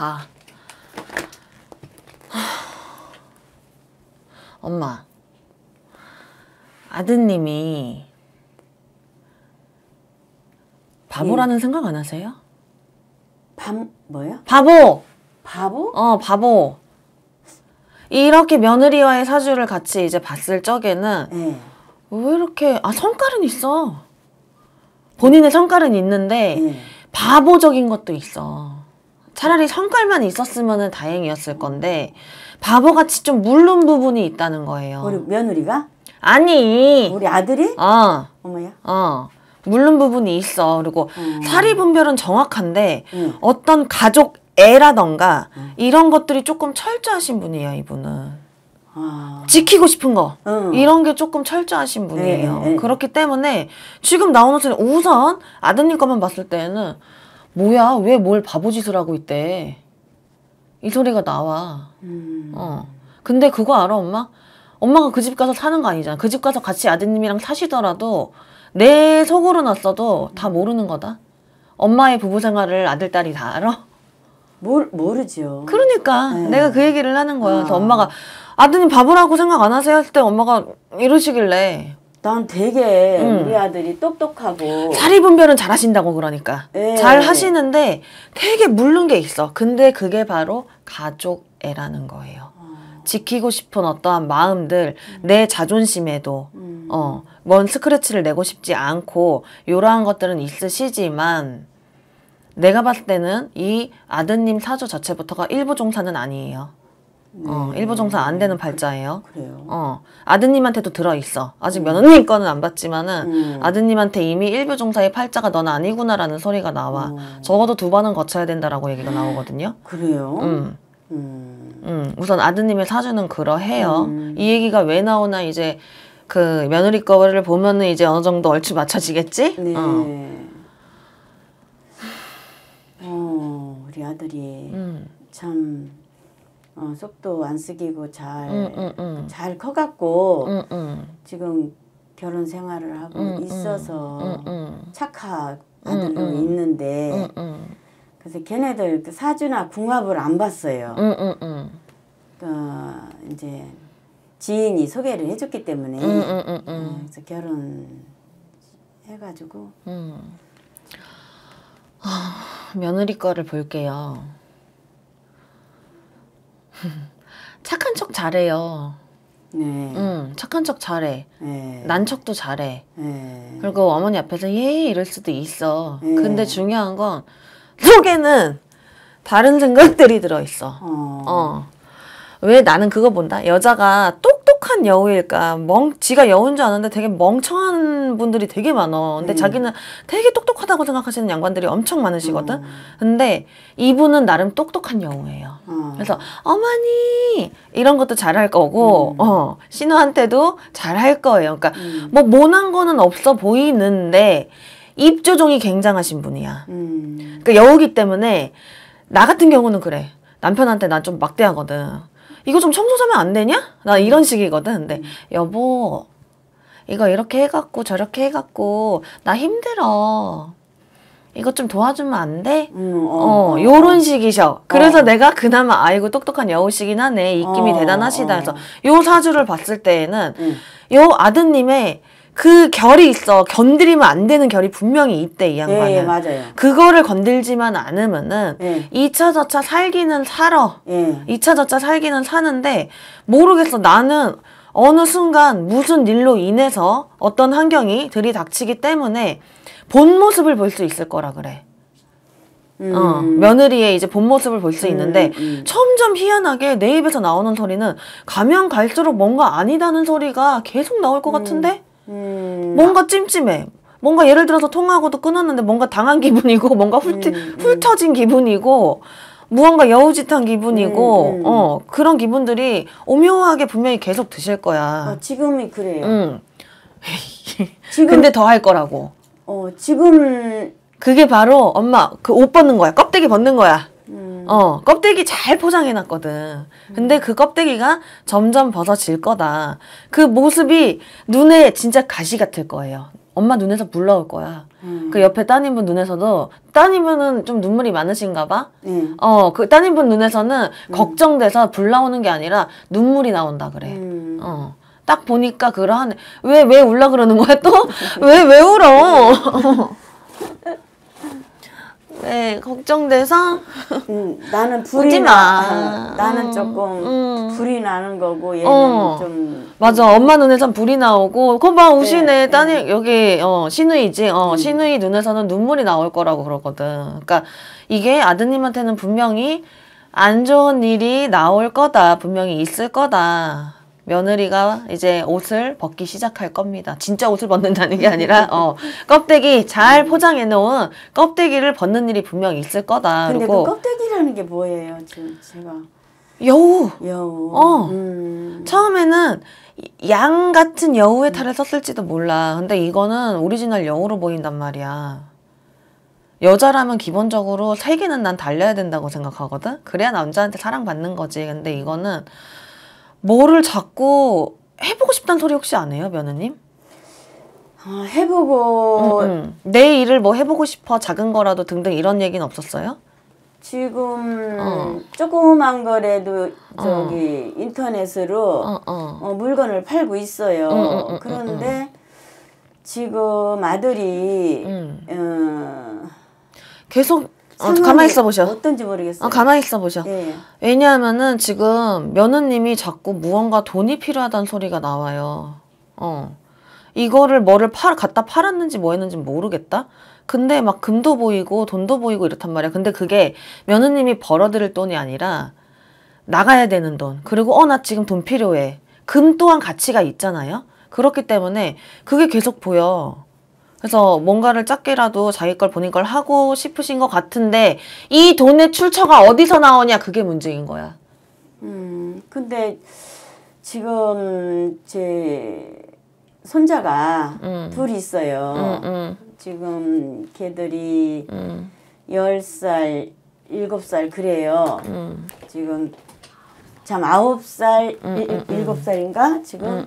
가. 엄마, 아드님이 바보라는 네. 생각 안 하세요? 밤 뭐요? 바보. 바보? 어, 바보. 이렇게 며느리와의 사주를 같이 이제 봤을 적에는 네. 왜 이렇게 아 성깔은 있어. 본인의 성깔은 있는데 네. 바보적인 것도 있어. 차라리 성깔만 있었으면 다행이었을 건데 바보같이 좀 물른 부분이 있다는 거예요. 우리 며느리가? 아니. 우리 아들이? 어. 어머야. 어. 물른 부분이 있어. 그리고 음. 사리 분별은 정확한데 음. 어떤 가족 애라던가 음. 이런 것들이 조금 철저하신 분이에요, 이분은. 아... 지키고 싶은 거 응. 이런 게 조금 철저하신 분이에요. 네, 네. 그렇기 때문에 지금 나온 옷은 우선 아드님 것만 봤을 때는 뭐야 왜 뭘 바보짓을 하고 있대 이 소리가 나와 음. 어 근데 그거 알아 엄마 엄마가 그 집 가서 사는 거 아니잖아 그 집 가서 같이 아드님이랑 사시더라도 내 속으로 났어도 다 모르는 거다 엄마의 부부 생활을 아들 딸이 다 알아 모르, 모르지 그러니까 네. 내가 그 얘기를 하는 거야 그래서 아. 엄마가 아드님 바보라고 생각 안 하세요 했을 때 엄마가 이러시길래 난 되게 음. 우리 아들이 똑똑하고 사리분별은 잘 하신다고 그러니까 네. 잘 하시는데 되게 물른 게 있어 근데 그게 바로 가족애라는 거예요 어. 지키고 싶은 어떠한 마음들 음. 내 자존심에도 음. 어먼 스크래치를 내고 싶지 않고 이러한 것들은 있으시지만 내가 봤을 때는 이 아드님 사주 자체부터가 일부 종사는 아니에요 어, 네. 일부 정사안 되는 발자예요. 그래요. 어, 아드님한테도 들어 있어. 아직 며느님 거는 안 봤지만은 음. 아드님한테 이미 일부 종사의 팔자가 넌 아니구나라는 소리가 나와. 오. 음. 적어도 두 번은 거쳐야 된다라고 얘기가 나오거든요. 그래요. 음. 음. 음. 우선 아드님의 사주는 그러해요. 음. 이 얘기가 왜 나오나 이제 그 며느리 거를 보면은 이제 어느 정도 얼추 맞춰지겠지. 네. 어. 어 우리 아들이 음. 참. 어, 속도 안 쓰기고 잘잘 음, 음, 잘 커갖고 지금 결혼 생활을 하고 있어서 착한 아들로 있는데 그래서 걔네들 그 사주나 궁합을 안 봤어요. 그러니까 이제 지인이 소개를 해줬기 때문에 어, 그래서 결혼 해가지고 아, 며느리 거를 볼게요. 착한 척 잘해요. 네. 음, 착한 척 잘해. 네. 난 척도 잘해. 네. 그리고 어머니 앞에서 예 이럴 수도 있어. 네. 근데 중요한 건 속에는 다른 생각들이 들어있어. 어. 어. 왜 나는 그거 본다? 여자가 똑 똑똑한 여우일까 멍 지가 여우인 줄 아는데 되게 멍청한 분들이 되게 많어 근데 음. 자기는 되게 똑똑하다고 생각하시는 양반들이 엄청 많으시거든 음. 근데 이분은 나름 똑똑한 여우예요 음. 그래서 어머니 이런 것도 잘할 거고 음. 어 신우한테도 잘할 거예요 그러니까 음. 뭐 모난 거는 없어 보이는데 입조종이 굉장하신 분이야 음. 그러니까 여우기 때문에 나 같은 경우는 그래 남편한테 난 좀 막대하거든 이거 좀 청소 좀 하면 안 되냐? 나 이런 식이거든. 근데 음. 여보 이거 이렇게 해갖고 저렇게 해갖고 나 힘들어. 이것 좀 도와주면 안 돼? 음, 어, 어, 요런 식이셔. 어. 그래서 어. 내가 그나마 아이고 똑똑한 여우시긴 하네. 입김이 어, 대단하시다. 해서 어. 요 사주를 봤을 때에는 음. 요 아드님의 그 결이 있어 견드리면 안 되는 결이 분명히 있대 이 예, 양반은. 예, 맞아요. 그거를 건들지만 않으면은 예. 이차 저차 살기는 살아. 예. 이차 저차 살기는 사는데 모르겠어 나는 어느 순간 무슨 일로 인해서 어떤 환경이 들이닥치기 때문에 본 모습을 볼 수 있을 거라 그래. 음. 어, 며느리의 이제 본 모습을 볼수 음, 있는데 음. 점점 희한하게 내 입에서 나오는 소리는 가면 갈수록 뭔가 아니다는 소리가 계속 나올 것 음. 같은데 음. 뭔가 찜찜해. 뭔가 예를 들어서 통화하고도 끊었는데 뭔가 당한 기분이고 뭔가 훑, 음. 음. 훑어진 기분이고 무언가 여우짓한 기분이고 음, 음, 음. 어 그런 기분들이 오묘하게 분명히 계속 드실 거야. 아, 지금이 그래요. 음. 지금 근데 더 할 거라고. 어 지금 그게 바로 엄마 그 옷 벗는 거야. 껍데기 벗는 거야. 어, 껍데기 잘 포장해놨거든. 근데 음. 그 껍데기가 점점 벗어질 거다. 그 모습이 눈에 진짜 가시 같을 거예요. 엄마 눈에서 불러올 거야. 음. 그 옆에 따님분 눈에서도 따님분은 좀 눈물이 많으신가 봐. 음. 어, 그 따님분 눈에서는 음. 걱정돼서 불 나오는 게 아니라 눈물이 나온다 그래. 음. 어. 딱 보니까 그러한 왜 왜 울라 그러는 거야 또? 왜 왜 울어? 네, 걱정돼서 음, 나는 불이 나. 아, 나는 음, 조금 음. 불이 나는 거고 얘는 어. 좀 맞아. 엄마 눈에선 불이 나오고 거봐 우시네 네, 딸이 네. 여기 어신우이지어신우이 음. 눈에서는 눈물이 나올 거라고 그러거든. 그러니까 이게 아드님한테는 분명히 안 좋은 일이 나올 거다. 분명히 있을 거다. 며느리가 이제 옷을 벗기 시작할 겁니다. 진짜 옷을 벗는다는 게 아니라 어, 껍데기 잘 포장해 놓은 껍데기를 벗는 일이 분명 있을 거다. 근데 그 그리고 그 껍데기라는 게 뭐예요, 지금 제가? 여우. 여우. 어. 음. 처음에는 양 같은 여우의 탈을 썼을지도 몰라. 근데 이거는 오리지널 여우로 보인단 말이야. 여자라면 기본적으로 세계는 난 달려야 된다고 생각하거든? 그래야 남자한테 사랑받는 거지. 근데 이거는 뭐를 자꾸 해보고 싶다는 소리 혹시 안 해요, 며느님? 어, 해보고 음, 음. 내 일을 뭐 해보고 싶어 작은 거라도 등등 이런 얘기는 없었어요? 지금 어. 조그만 거래도 어. 저기 어. 인터넷으로 어. 어, 물건을 팔고 있어요. 음, 음, 음, 음 그런데 음. 지금 아들이 어, 계속 어, 가만히 있어 보셔. 어떤지 모르겠어요. 어, 가만히 있어 보셔. 네. 예. 왜냐하면은 지금 며느님이 자꾸 무언가 돈이 필요하다는 소리가 나와요. 어. 이거를 뭐를 팔, 갖다 팔았는지 뭐 했는지 모르겠다? 근데 막 금도 보이고 돈도 보이고 이렇단 말이야. 근데 그게 며느님이 벌어들일 돈이 아니라 나가야 되는 돈. 그리고 어, 나 지금 돈 필요해. 금 또한 가치가 있잖아요? 그렇기 때문에 그게 계속 보여. 그래서 뭔가를 작게라도 자기 걸 본인 걸 하고 싶으신 것 같은데 이 돈의 출처가 어디서 나오냐 그게 문제인 거야. 음 근데 지금 제 손자가 음. 둘 있어요. 음, 음. 지금 걔들이 음. 10살, 7살 그래요. 음. 지금 참 9살, 음, 7살인가 음, 음. 지금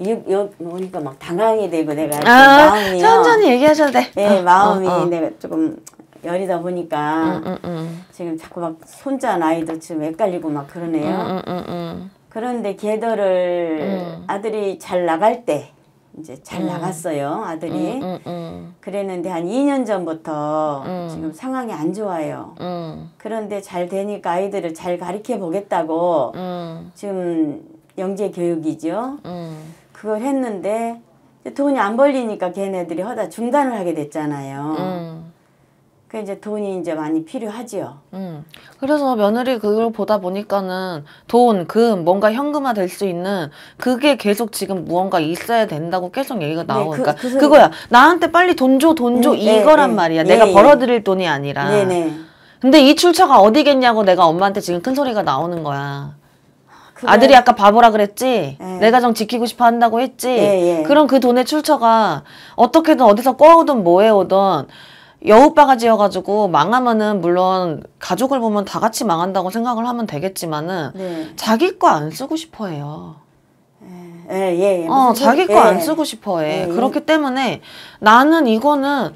여기 오니까 막 당황이 되고 내가 아, 마음이 천천히 얘기하셔도 돼. 네, 어, 어 마음이 어, 어. 내가 조금 열이다 보니까 음, 음, 음. 지금 자꾸 막 손자 나이도 지금 헷갈리고 막 그러네요. 음, 음, 음, 그런데 계도를 아들이 잘 나갈 때 이제 잘 나갔어요 아들이. 그랬는데 한 2년 전부터 지금 상황이 안 좋아요. 그런데 잘 되니까 아이들을 잘 가르쳐 보겠다고 지금 영재 교육이죠. 음. 그걸 했는데 돈이 안 벌리니까 걔네들이 허다 중단을 하게 됐잖아요. 음. 그 이제 돈이 이제 많이 필요하지요. 음. 그래서 며느리 그걸 보다 보니까는 돈, 금, 뭔가 현금화 될 수 있는 그게 계속 지금 무언가 있어야 된다고 계속 얘기가 나오니까 네, 그, 그 그러니까 거야 나한테 빨리 돈 줘, 돈줘 음, 네, 이거란 네, 말이야. 네, 내가 네. 벌어들일 돈이 아니라. 네, 근데 이 출처가 어디겠냐고 내가 엄마한테 지금 큰 소리가 나오는 거야. 그게... 아들이 아까 바보라 그랬지? 예. 내가좀 지키고 싶어 한다고 했지? 예, 예. 그럼 그 돈의 출처가 어떻게든 어디서 꼬아오든 뭐해오든 여우바가지여가지고 망하면은 물론 가족을 보면 다 같이 망한다고 생각을 하면 되겠지만은 네. 자기 거 안 쓰고 싶어해요. 예, 예, 예. 어, 자기 거안 예. 쓰고 싶어해. 예, 예. 그렇기 때문에 나는 이거는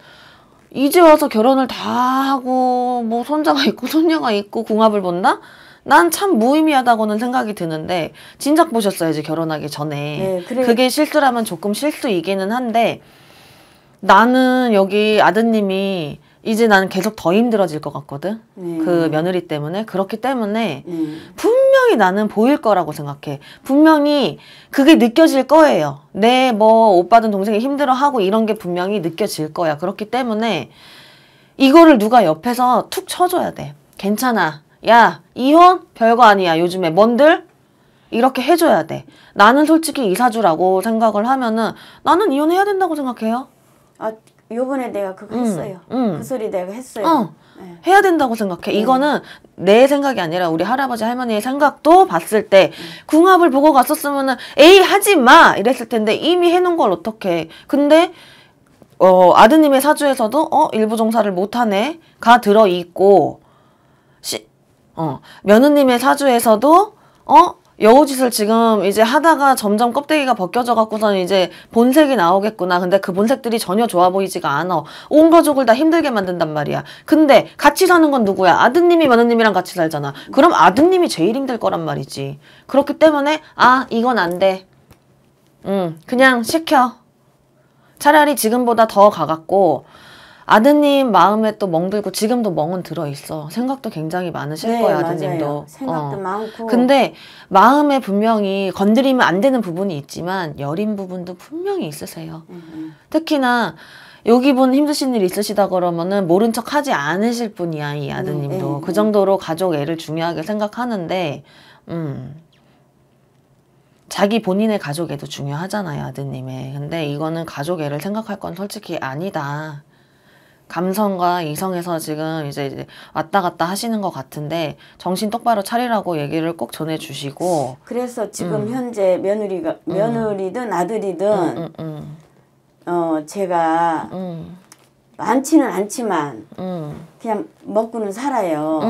이제 와서 결혼을 다 하고 뭐 손자가 있고 손녀가 있고 궁합을 본다? 난참 무의미하다고는 생각이 드는데 진작 보셨어야지 결혼하기 전에 네, 그래. 그게 실수라면 조금 실수이기는 한데 나는 여기 아드님이 이제 나는 계속 더 힘들어질 것 같거든. 네. 그 며느리 때문에. 그렇기 때문에 네. 분명히 나는 보일 거라고 생각해. 분명히 그게 느껴질 거예요. 내뭐 오빠든 동생이 힘들어하고 이런 게 분명히 느껴질 거야. 그렇기 때문에 이거를 누가 옆에서 툭 쳐줘야 돼. 괜찮아. 야 이혼 별거 아니야 요즘에 뭔들 이렇게 해줘야 돼. 나는 솔직히 이사주라고 생각을 하면은 나는 이혼해야 된다고 생각해요. 아 요번에 내가 그거 음, 했어요. 음. 그 소리 내가 했어요. 어, 네. 해야 된다고 생각해. 네. 이거는 내 생각이 아니라 우리 할아버지 할머니의 생각도 봤을 때 음. 궁합을 보고 갔었으면은 에이 하지 마 이랬을 텐데 이미 해놓은 걸 어떻게? 근데 어, 아드님의 사주에서도 어 일부 종사를 못하네가 들어 있고 어, 며느님의 사주에서도 어? 여우짓을 지금 이제 하다가 점점 껍데기가 벗겨져 갖고선 이제 본색이 나오겠구나. 근데 그 본색들이 전혀 좋아 보이지가 않아. 온 가족을 다 힘들게 만든단 말이야. 근데 같이 사는 건 누구야? 아드님이 며느님이랑 같이 살잖아. 그럼 아드님이 제일 힘들 거란 말이지. 그렇기 때문에 아 이건 안 돼. 음, 그냥 시켜. 차라리 지금보다 더 가갖고 아드님 마음에 또 멍들고 지금도 멍은 들어 있어. 생각도 굉장히 많으실 네, 거예요, 아드님도. 맞아요. 어. 생각도 어. 많고. 근데 마음에 분명히 건드리면 안 되는 부분이 있지만 여린 부분도 분명히 있으세요. 음음. 특히나 여기 분 힘드신 일 있으시다 그러면은 모른 척 하지 않으실 분이야, 이 아드님도. 음, 음. 그 정도로 가족 애를 중요하게 생각하는데 음. 자기 본인의 가족애도 중요하잖아요, 아드님의. 근데 이거는 가족애를 생각할 건 솔직히 아니다. 감성과 이성에서 지금 이제, 이제 왔다 갔다 하시는 것 같은데 정신 똑바로 차리라고 얘기를 꼭 전해주시고 그래서 지금 음. 현재 며느리가 음. 며느리든 아들이든 음, 음, 어 제가 많지는 않지만 그냥 먹고는 살아요.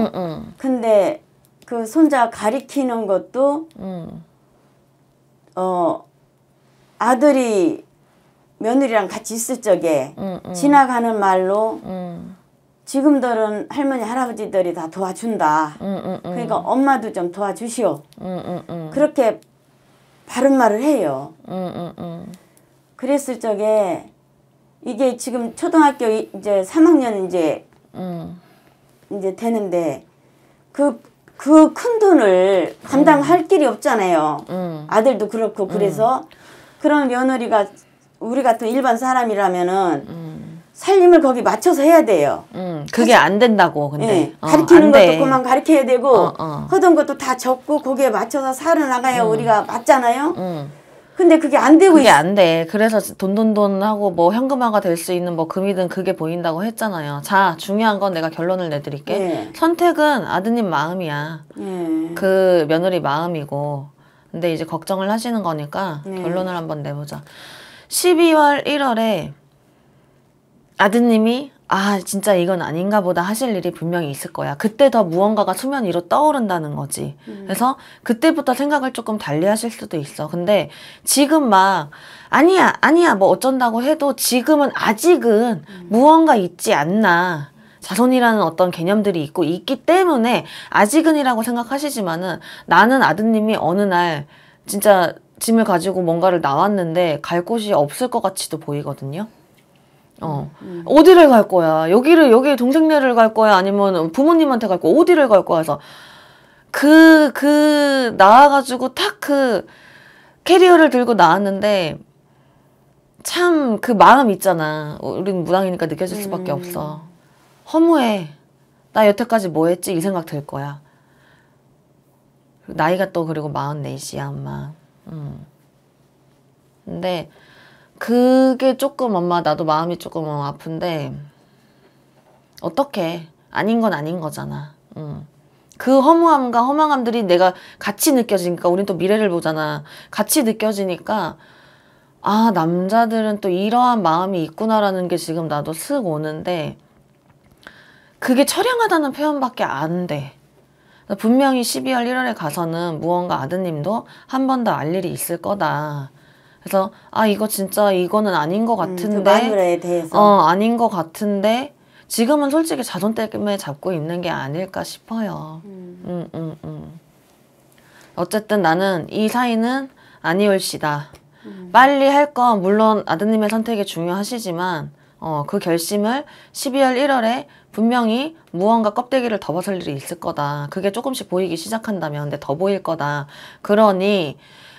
근데 그 손자 가리키는 것도 어 아들이 며느리랑 같이 있을 적에 음, 음. 지나가는 말로 음. 지금들은 할머니 할아버지들이 다 도와준다. 음, 음, 그러니까 엄마도 좀 도와주시오. 그렇게 바른 말을 해요. 그랬을 적에 이게 지금 초등학교 이제 3학년 이제 이제 되는데 그 그 큰 돈을 감당할 음. 길이 없잖아요. 음. 아들도 그렇고 그래서 음. 그런 며느리가 우리 같은 일반 사람이라면은 음. 살림을 거기 맞춰서 해야 돼요. 음, 그게 안 된다고 근데 네. 어, 가르치는 것도 돼. 그만 가르쳐야 되고 어, 어. 하던 것도 다 적고 거기에 맞춰서 살을 나가야 음. 우리가 맞잖아요. 음. 근데 그게 안 되고 그게 있... 안 돼. 그래서 돈돈돈 하고 뭐 현금화가 될 수 있는 뭐 금이든 그게 보인다고 했잖아요. 자 중요한 건 내가 결론을 내드릴게. 네. 선택은 아드님 마음이야. 네. 그 며느리 마음이고. 근데 이제 걱정을 하시는 거니까 결론을 한번 내보자. 12월 1월에 아드님이 아 진짜 이건 아닌가 보다 하실 일이 분명히 있을 거야. 그때 더 무언가가 수면 위로 떠오른다는 거지. 음. 그래서 그때부터 생각을 조금 달리 하실 수도 있어. 근데 지금 막 아니야 아니야 뭐 어쩐다고 해도 지금은 아직은 음. 무언가 있지 않나. 자손이라는 어떤 개념들이 있고 있기 때문에 아직은이라고 생각하시지만은 나는 아드님이 어느 날 진짜 짐을 가지고 뭔가를 나왔는데 갈 곳이 없을 것 같이도 보이거든요. 어 음, 음. 어디를 갈 거야? 여기를 여기 동생네를 갈 거야? 아니면 부모님한테 갈 거야? 어디를 갈 거야? 해서 그그 그 나와가지고 탁 그 캐리어를 들고 나왔는데 참 그 마음 있잖아. 우린 무당이니까 느껴질 수밖에 음. 없어. 허무해. 나 여태까지 뭐 했지? 이 생각 들 거야. 나이가 또 그리고 44이야, 엄마. 음. 근데 그게 조금 엄마 나도 마음이 조금 아픈데 어떻게 아닌 건 아닌 거잖아. 음. 그 허무함과 허망함들이 내가 같이 느껴지니까 우린 또 미래를 보잖아. 같이 느껴지니까 아 남자들은 또 이러한 마음이 있구나라는 게 지금 나도 쓱 오는데 그게 철량하다는 표현밖에 안 돼. 분명히 12월 1월에 가서는 무언가 아드님도 한 번 더 알 일이 있을 거다. 그래서 아 이거 진짜 이거는 아닌 것 같은데 음, 그 마누라에 대해서 어 아닌 것 같은데 지금은 솔직히 자존 때문에 잡고 있는 게 아닐까 싶어요. 음. 음, 음, 음. 어쨌든 나는 이 사이는 아니올시다. 음. 빨리 할 건 물론 아드님의 선택이 중요하시지만 어, 그 결심을 12월, 1월에 분명히 무언가 껍데기를 더 벗을 일이 있을 거다. 그게 조금씩 보이기 시작한다면 근데 더 보일 거다. 그러니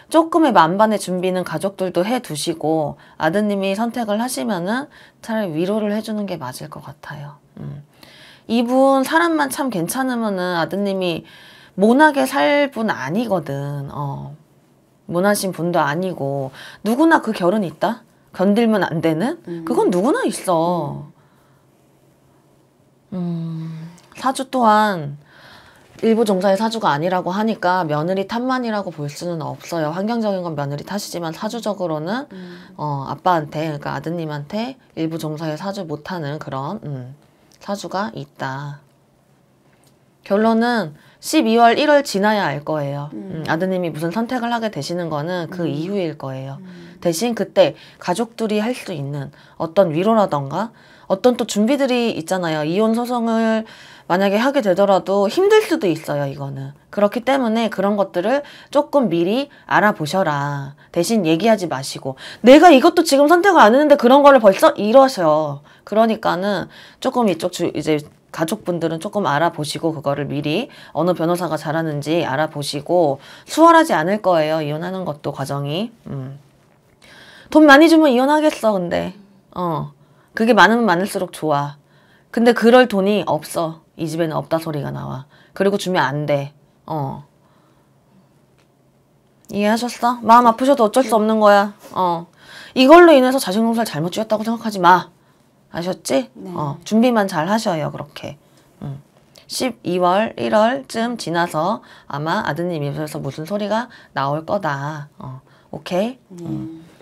조금의 만반의 준비는 가족들도 해 두시고 아드님이 선택을 하시면은 차라리 위로를 해주는 게 맞을 것 같아요. 음. 이분 사람만 참 괜찮으면은 아드님이 모나게 살 분 아니거든. 어. 모나신 분도 아니고 누구나 그 결은 있다. 견딜면 안 되는 음. 그건 누구나 있어. 음, 사주 또한 일부 종사의 사주가 아니라고 하니까 며느리 탓만이라고 볼 수는 없어요. 환경적인 건 며느리 탓이지만 사주적으로는 음. 어, 아빠한테 그러니까 아드님한테 일부 종사의 사주 못하는 그런 음, 사주가 있다. 결론은 12월 1월 지나야 알 거예요. 음. 음. 아드님이 무슨 선택을 하게 되시는 거는 그 음. 이후일 거예요. 음. 대신 그때 가족들이 할 수 있는 어떤 위로라던가 어떤 또 준비들이 있잖아요. 이혼 소송을 만약에 하게 되더라도 힘들 수도 있어요, 이거는. 그렇기 때문에 그런 것들을 조금 미리 알아보셔라. 대신 얘기하지 마시고. 내가 이것도 지금 선택을 안 했는데 그런 거를 벌써 이러셔. 그러니까는 조금 이쪽 주, 이제 가족분들은 조금 알아보시고 그거를 미리 어느 변호사가 잘하는지 알아보시고 수월하지 않을 거예요, 이혼하는 것도 과정이. 음. 돈 많이 주면 이혼하겠어 근데 어 그게 많으면 많을수록 좋아 근데 그럴 돈이 없어 이 집에는 없다 소리가 나와 그리고 주면 안돼어 이해하셨어? 마음 아프셔도 어쩔 수 없는 거야 어 이걸로 인해서 자식농사를 잘못 지었다고 생각하지 마 아셨지? 네. 어 준비만 잘 하셔요 그렇게 12월 음. 1월쯤 지나서 아마 아드님 입에서 무슨 소리가 나올 거다 어 오케이? 네. 음. 음.